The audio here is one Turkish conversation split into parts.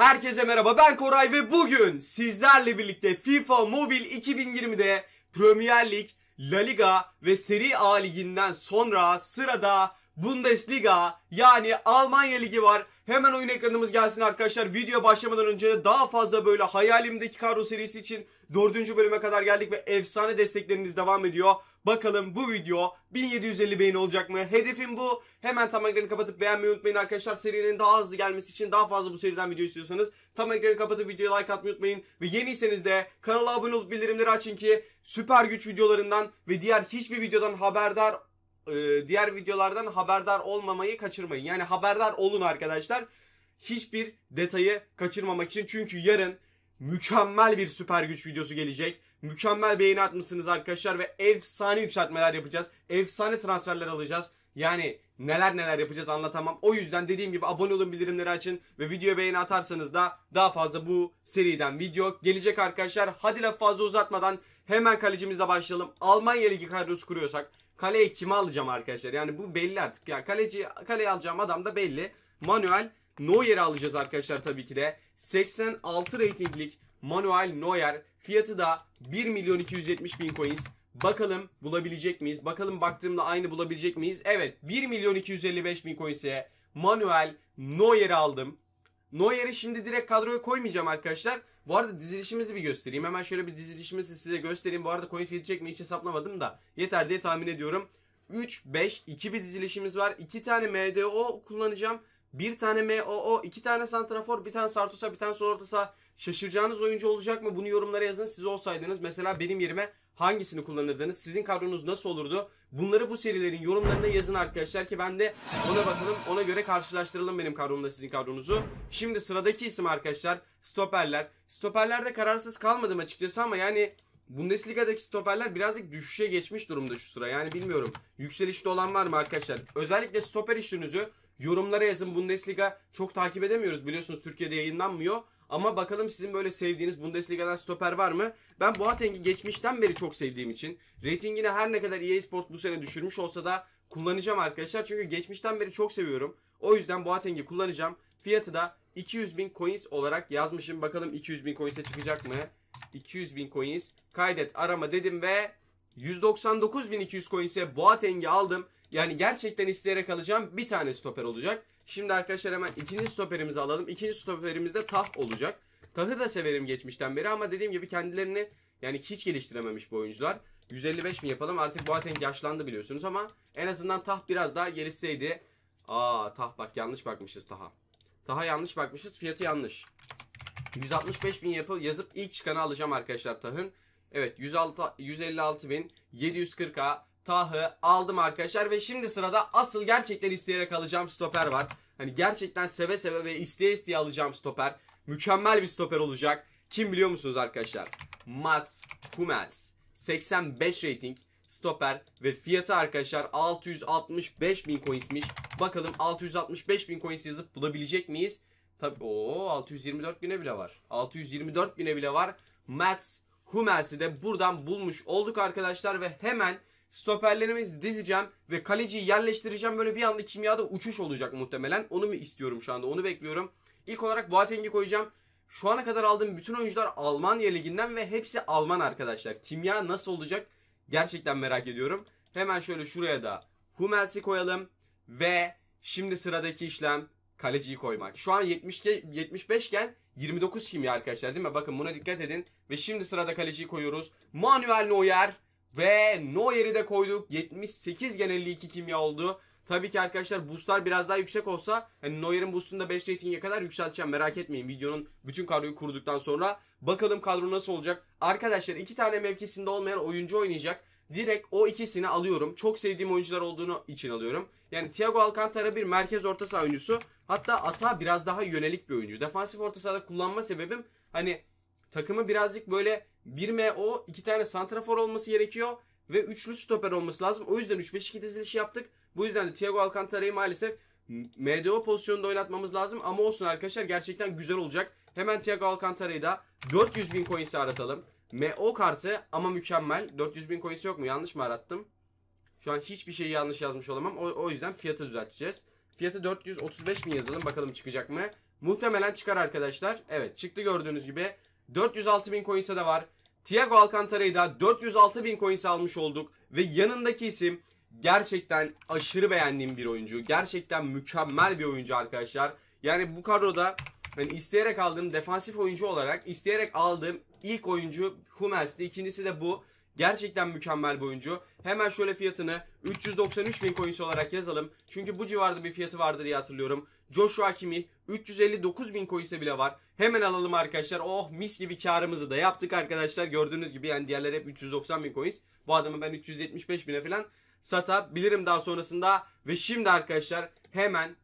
Herkese merhaba ben Koray ve bugün sizlerle birlikte FIFA Mobile 2020'de Premier Lig, La Liga ve Serie A liginden sonra sırada Bundesliga yani Almanya ligi var. Hemen oyun ekranımız gelsin arkadaşlar. Video başlamadan önce daha fazla böyle hayalimdeki kadro serisi için Dördüncü bölüme kadar geldik ve efsane destekleriniz devam ediyor. Bakalım bu video 1750 beğeni olacak mı? Hedefim bu. Hemen tam ekranı kapatıp beğenmeyi unutmayın arkadaşlar. Serinin daha hızlı gelmesi için daha fazla bu seriden video istiyorsanız tam ekranı kapatıp videoya like atmayı unutmayın. Ve yeniyseniz de kanala abone olup bildirimleri açın ki süper güç videolarından ve diğer hiçbir videodan haberdar e, diğer videolardan haberdar olmamayı kaçırmayın. Yani haberdar olun arkadaşlar. Hiçbir detayı kaçırmamak için. Çünkü yarın mükemmel bir süper güç videosu gelecek. Mükemmel beğeni atmışsınız arkadaşlar ve efsane yükseltmeler yapacağız. Efsane transferler alacağız. Yani neler neler yapacağız anlatamam. O yüzden dediğim gibi abone olun, bildirimleri açın ve videoya beğeni atarsanız da daha fazla bu seriden video gelecek arkadaşlar. Hadi laf fazla uzatmadan hemen kalecimizle başlayalım. Almanya Ligi kadrosu kuruyorsak kaleye kimi alacağım arkadaşlar? Yani bu belli artık. Yani kaleci kaleye alacağım adam da belli. Manuel Neuer'i alacağız arkadaşlar tabii ki de. 86 ratinglik Manuel Neuer. Fiyatı da 1 milyon 270 bin coins. Bakalım bulabilecek miyiz? Bakalım baktığımda aynı bulabilecek miyiz? Evet 1 milyon 255 bin coins'e Manuel Neuer'i aldım. Neuer'i şimdi direkt kadroya koymayacağım arkadaşlar. Bu arada dizilişimizi bir göstereyim. Hemen şöyle bir dizilişimizi size göstereyim. Bu arada coins gidecek mi hiç hesaplamadım da yeter diye tahmin ediyorum. 3-5-2 bir dizilişimiz var. 2 tane MDO kullanacağım. Bir tane MOO, iki tane Santrafor, bir tane Sartus'a, bir tane sol orta saha. Şaşıracağınız oyuncu olacak mı? Bunu yorumlara yazın. Siz olsaydınız mesela benim yerime hangisini kullanırdınız? Sizin kadronuz nasıl olurdu? Bunları bu serilerin yorumlarına yazın arkadaşlar ki ben de ona bakalım. Ona göre karşılaştıralım benim kadromla sizin kadronuzu. Şimdi sıradaki isim arkadaşlar stoperler. Stoperlerde kararsız kalmadım açıkçası ama yani Bundesliga'daki stoperler birazcık düşüşe geçmiş durumda şu sıra. Yani bilmiyorum. Yükselişte olan var mı arkadaşlar? Özellikle stoper işinizi Yorumlara yazın Bundesliga çok takip edemiyoruz biliyorsunuz Türkiye'de yayınlanmıyor. Ama bakalım sizin böyle sevdiğiniz Bundesliga'dan stoper var mı? Ben Boateng'i geçmişten beri çok sevdiğim için reytingini her ne kadar EA Sport bu sene düşürmüş olsa da kullanacağım arkadaşlar. Çünkü geçmişten beri çok seviyorum. O yüzden Boateng'i kullanacağım. Fiyatı da 200 bin coins olarak yazmışım. Bakalım 200 bin coins'e çıkacak mı? 200 bin coins. Kaydet arama dedim ve 199.200 coins'e Boateng'i aldım. Yani gerçekten isteyerek alacağım bir tane stoper olacak. Şimdi arkadaşlar hemen ikinci stoperimizi alalım. İkinci stoperimiz de Tah olacak. Tah'ı da severim geçmişten beri ama dediğim gibi kendilerini yani hiç geliştirememiş bu oyuncular. 155 mi yapalım? Artık Boateng yaşlandı biliyorsunuz ama en azından Tah biraz daha gelişseydi. Aa Tah bak yanlış bakmışız Tah'a. Tah'a yanlış bakmışız. Fiyatı yanlış. 165 bin yapı yazıp ilk çıkanı alacağım arkadaşlar Tah'ın. Evet 106 156.740'a Tahı aldım arkadaşlar ve şimdi sırada asıl gerçekten isteyerek alacağım stoper var. Hani gerçekten seve seve ve isteye isteye alacağım stoper. Mükemmel bir stoper olacak. Kim biliyor musunuz arkadaşlar? Mats Hummels. 85 rating stoper ve fiyatı arkadaşlar 665 bin coinsmiş. Bakalım 665 bin coins yazıp bulabilecek miyiz? Tabii o 624 bine bile var. 624 bine bile var. Mats Hummels'i de buradan bulmuş olduk arkadaşlar ve hemen stoperlerimizi dizeceğim ve kaleciyi yerleştireceğim. Böyle bir anda kimyada uçuş olacak muhtemelen. Onu mu istiyorum şu anda onu bekliyorum. İlk olarak Boateng'i koyacağım. Şu ana kadar aldığım bütün oyuncular Almanya liginden ve hepsi Alman arkadaşlar. Kimya nasıl olacak gerçekten merak ediyorum. Hemen şöyle şuraya da Hummels'i koyalım ve şimdi sıradaki işlem kaleciyi koymak. Şu an 70 75 iken 29 kimya arkadaşlar değil mi? Bakın buna dikkat edin. Ve şimdi sırada kaleciyi koyuyoruz. Manuel Neuer ve Neuer'i de koyduk. 78 genelli 2 kimya oldu. Tabii ki arkadaşlar boostlar biraz daha yüksek olsa hani Neuer'in boostunu da 5 ratinge kadar yükselteceğim merak etmeyin videonun bütün kadroyu kurduktan sonra. Bakalım kadro nasıl olacak. Arkadaşlar iki tane mevkisinde olmayan oyuncu oynayacak. Direkt o ikisini alıyorum. Çok sevdiğim oyuncular olduğunu için alıyorum. Yani Thiago Alcantara bir merkez orta saha oyuncusu. Hatta ata biraz daha yönelik bir oyuncu. Defansif orta sahada kullanma sebebim hani takımı birazcık böyle 1 MO, 2 tane santrafor olması gerekiyor ve üçlü stoper olması lazım. O yüzden 3-5-2 dizilişi yaptık. Bu yüzden de Thiago Alcantara'yı maalesef MDO pozisyonunda oynatmamız lazım. Ama olsun arkadaşlar gerçekten güzel olacak. Hemen Thiago Alcantara'yı da 400 bin coins'e aratalım. MO kartı ama mükemmel. 400 bin coins yok mu? Yanlış mı arattım? Şu an hiçbir şeyi yanlış yazmış olamam. O, o yüzden fiyatı düzelteceğiz. Fiyatı 435 bin yazalım bakalım çıkacak mı? Muhtemelen çıkar arkadaşlar. Evet çıktı gördüğünüz gibi. 406 bin coins'e de var. Thiago Alcantara'yı da 406 bin coins almış olduk. Ve yanındaki isim gerçekten aşırı beğendiğim bir oyuncu. Gerçekten mükemmel bir oyuncu arkadaşlar. Yani bu kadroda hani isteyerek aldığım defansif oyuncu olarak isteyerek aldığım ilk oyuncu Hummels'ti. İkincisi de bu. Gerçekten mükemmel bir oyuncu. Hemen şöyle fiyatını 393 bin coins olarak yazalım. Çünkü bu civarda bir fiyatı vardı diye hatırlıyorum. Joshua Kimi 359 bin coins'e bile var. Hemen alalım arkadaşlar. Oh mis gibi karımızı da yaptık arkadaşlar. Gördüğünüz gibi yani diğerler hep 390 bin coins. Bu adamı ben 375 bine falan satabilirim daha sonrasında. Ve şimdi arkadaşlar hemen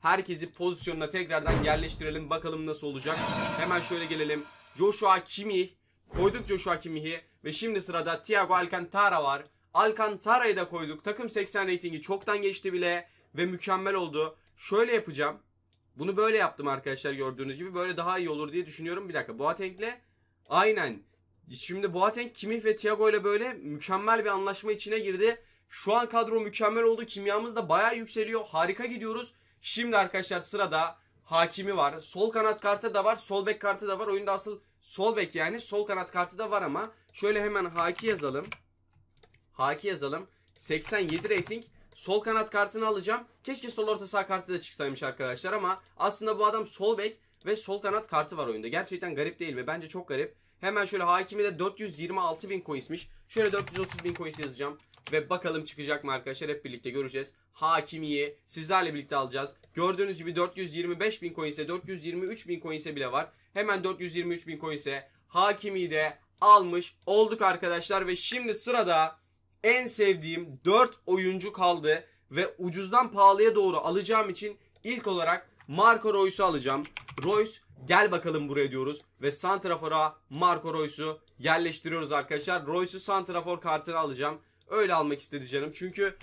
herkesi pozisyonuna tekrardan yerleştirelim. Bakalım nasıl olacak. Hemen şöyle gelelim. Joshua Kimi koyduk Joshua Kimi'yi. Ve şimdi sırada Thiago Alcantara var. Alcantara'yı da koyduk. Takım 80 reytingi çoktan geçti bile ve mükemmel oldu. Şöyle yapacağım. Bunu böyle yaptım arkadaşlar gördüğünüz gibi. Böyle daha iyi olur diye düşünüyorum. Bir dakika Boateng'le aynen. Şimdi Boateng Kimih ve Thiago ile böyle mükemmel bir anlaşma içine girdi. Şu an kadro mükemmel oldu. Kimyamız da baya yükseliyor. Harika gidiyoruz. Şimdi arkadaşlar sırada Hakimi var. Sol kanat kartı da var. Sol bek kartı da var. Oyunda asıl Sol bek yani sol kanat kartı da var ama şöyle hemen Haki yazalım. Haki yazalım. 87 rating. Sol kanat kartını alacağım. Keşke sol orta saha kartı da çıksaymış arkadaşlar ama aslında bu adam sol bek ve sol kanat kartı var oyunda. Gerçekten garip değil mi? Bence çok garip. Hemen şöyle hakimi de 426 bin coinsmiş. Şöyle 430 bin coins yazacağım. Ve bakalım çıkacak mı arkadaşlar hep birlikte göreceğiz. Hakimiyi sizlerle birlikte alacağız. Gördüğünüz gibi 425 bin coins'e 423 bin coins'e bile var. Hemen 423 bin coins'e Hakimiyi de almış olduk arkadaşlar. Ve şimdi sırada en sevdiğim 4 oyuncu kaldı. Ve ucuzdan pahalıya doğru alacağım için ilk olarak Marco Reus'u alacağım. Royce gel bakalım buraya diyoruz. Ve Santrafor'a Marco Reus'u yerleştiriyoruz arkadaşlar. Reus'u Santrafor kartını alacağım. Öyle almak istedi canım. Çünkü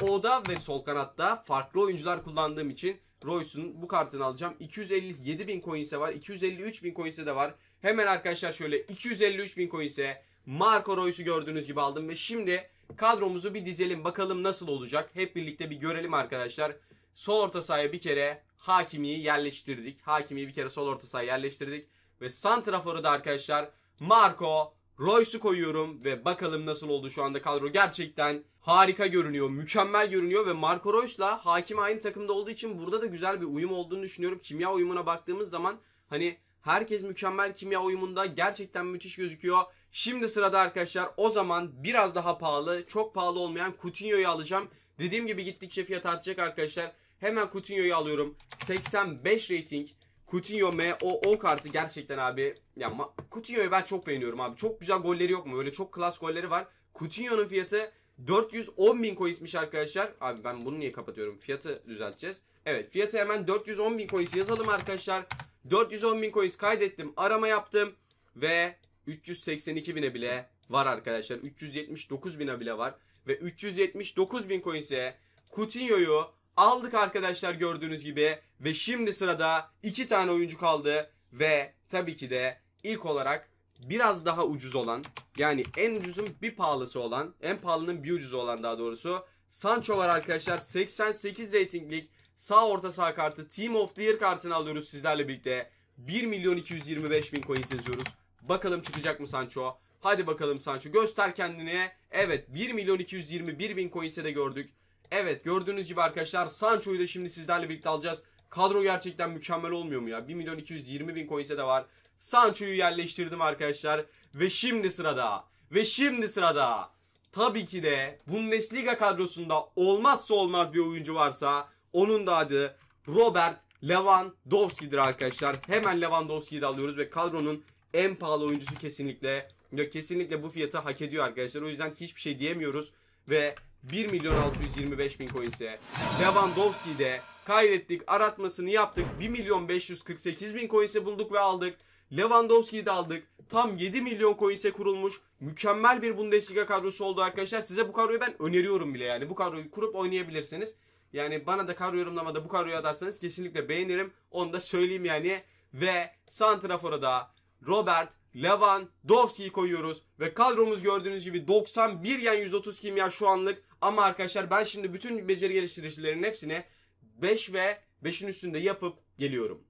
MOO'da ve sol kanatta farklı oyuncular kullandığım için Royce'un bu kartını alacağım. 257 bin coinse var. 253 bin coinse de var. Hemen arkadaşlar şöyle 253 bin coinse Marco Royce'u gördüğünüz gibi aldım. Ve şimdi kadromuzu bir dizelim. Bakalım nasıl olacak. Hep birlikte bir görelim arkadaşlar. Sol orta sahaya bir kere Hakimi'yi yerleştirdik. Hakimi'yi bir kere sol orta sahaya yerleştirdik. Ve Santrafor'u da arkadaşlar Marco Royce'u koyuyorum ve bakalım nasıl oldu şu anda kadro. Gerçekten harika görünüyor, mükemmel görünüyor ve Marco Royce'la Hakim aynı takımda olduğu için burada da güzel bir uyum olduğunu düşünüyorum. Kimya uyumuna baktığımız zaman hani herkes mükemmel kimya uyumunda gerçekten müthiş gözüküyor. Şimdi sırada arkadaşlar o zaman biraz daha pahalı, çok pahalı olmayan Coutinho'yu alacağım. Dediğim gibi gittikçe fiyat artacak arkadaşlar. Hemen Coutinho'yu alıyorum. 85 rating. Coutinho M o o kartı gerçekten abi. Ya Coutinho'yu ben çok beğeniyorum abi. Çok güzel golleri yok mu? Böyle çok klas golleri var. Coutinho'nun fiyatı 410 bin coinsmiş arkadaşlar. Abi ben bunu niye kapatıyorum? Fiyatı düzelteceğiz. Evet fiyatı hemen 410 bin coins yazalım arkadaşlar. 410 bin coins kaydettim. Arama yaptım. Ve 382 bine bile var arkadaşlar. 379 bine bile var ve 379 bin coin ise Coutinho'yu aldık arkadaşlar gördüğünüz gibi. Ve şimdi sırada 2 tane oyuncu kaldı ve tabii ki de ilk olarak biraz daha ucuz olan yani en ucuzun bir pahalısı olan en pahalının bir ucuzu olan daha doğrusu Sancho var arkadaşlar 88 ratinglik sağ orta sağ kartı Team of the Year kartını alıyoruz sizlerle birlikte 1 milyon 225 bin coin seziyoruz bakalım çıkacak mı Sancho Hadi bakalım Sancho göster kendini. Evet 1 milyon 221 bin coins'e de gördük. Evet gördüğünüz gibi arkadaşlar Sancho'yu da şimdi sizlerle birlikte alacağız. Kadro gerçekten mükemmel olmuyor mu ya? 1 milyon 220 bin coins'e de var. Sancho'yu yerleştirdim arkadaşlar. Ve şimdi sırada. Ve şimdi sırada. Tabii ki de Bundesliga kadrosunda olmazsa olmaz bir oyuncu varsa onun da adı Robert Lewandowski'dir arkadaşlar. Hemen Lewandowski'yi de alıyoruz ve kadronun en pahalı oyuncusu kesinlikle ya kesinlikle bu fiyata hak ediyor arkadaşlar. O yüzden hiçbir şey diyemiyoruz. Ve 1 milyon 625 bin coins'e Lewandowski'de kaydettik aratmasını yaptık 1 milyon 548 bin coins'e bulduk ve aldık. Lewandowski'yi de aldık. Tam 7 milyon coins'e kurulmuş. Mükemmel bir Bundesliga kadrosu oldu arkadaşlar. Size bu kadroyu ben öneriyorum bile yani. Bu kadroyu kurup oynayabilirsiniz. Yani bana da kadro yorumlamada bu kadroyu atarsanız kesinlikle beğenirim. Onu da söyleyeyim yani. Ve Santrafor'a da Robert Levan, Lewandowski'yi koyuyoruz. Ve kadromuz gördüğünüz gibi 91 yen 130 kimya şu anlık. Ama arkadaşlar ben şimdi bütün beceri geliştiricilerin hepsini 5 ve 5'in üstünde yapıp geliyorum.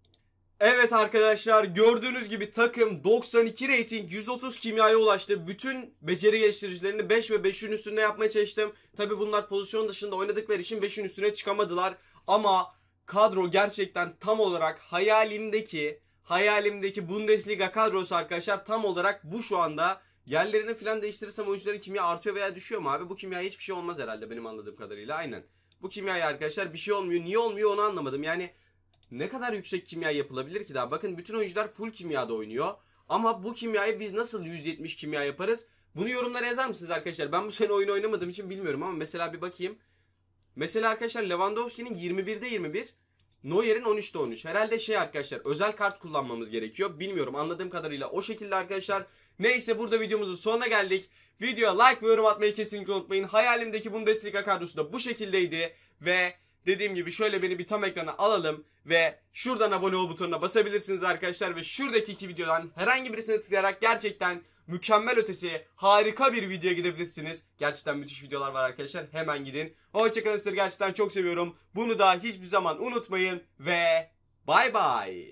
Evet arkadaşlar gördüğünüz gibi takım 92 rating 130 kimyaya ulaştı. Bütün beceri geliştiricilerini 5 ve 5'in üstünde yapmaya çalıştım. Tabi bunlar pozisyon dışında oynadıkları için 5'in üstüne çıkamadılar. Ama kadro gerçekten tam olarak hayalimdeki hayalimdeki Bundesliga kadrosu arkadaşlar tam olarak bu şu anda. Yerlerini falan değiştirirsem oyuncuların kimya artıyor veya düşüyor mu abi? Bu kimya hiçbir şey olmaz herhalde benim anladığım kadarıyla. Aynen. Bu kimyayı arkadaşlar bir şey olmuyor. Niye olmuyor onu anlamadım. Yani ne kadar yüksek kimya yapılabilir ki daha? Bakın bütün oyuncular full kimyada oynuyor. Ama bu kimyayı biz nasıl 170 kimya yaparız? Bunu yorumlara yazar mısınız arkadaşlar? Ben bu sene oyunu oynamadığım için bilmiyorum ama mesela bir bakayım. Mesela arkadaşlar Lewandowski'nin 21'de 21, Neuer'in 13'te 13. Herhalde şey arkadaşlar özel kart kullanmamız gerekiyor. Bilmiyorum anladığım kadarıyla o şekilde arkadaşlar. Neyse burada videomuzun sonuna geldik. Videoya like ve yorum atmayı kesinlikle unutmayın. Hayalimdeki Bundesliga kadrosu da bu şekildeydi. Ve dediğim gibi şöyle beni bir tam ekrana alalım. Ve şuradan abone ol butonuna basabilirsiniz arkadaşlar. Ve şuradaki iki videodan herhangi birisine tıklayarak gerçekten mükemmel ötesi harika bir videoya gidebilirsiniz. Gerçekten müthiş videolar var arkadaşlar. Hemen gidin. Hoşçakalın sizleri gerçekten çok seviyorum. Bunu da hiçbir zaman unutmayın ve bay bay.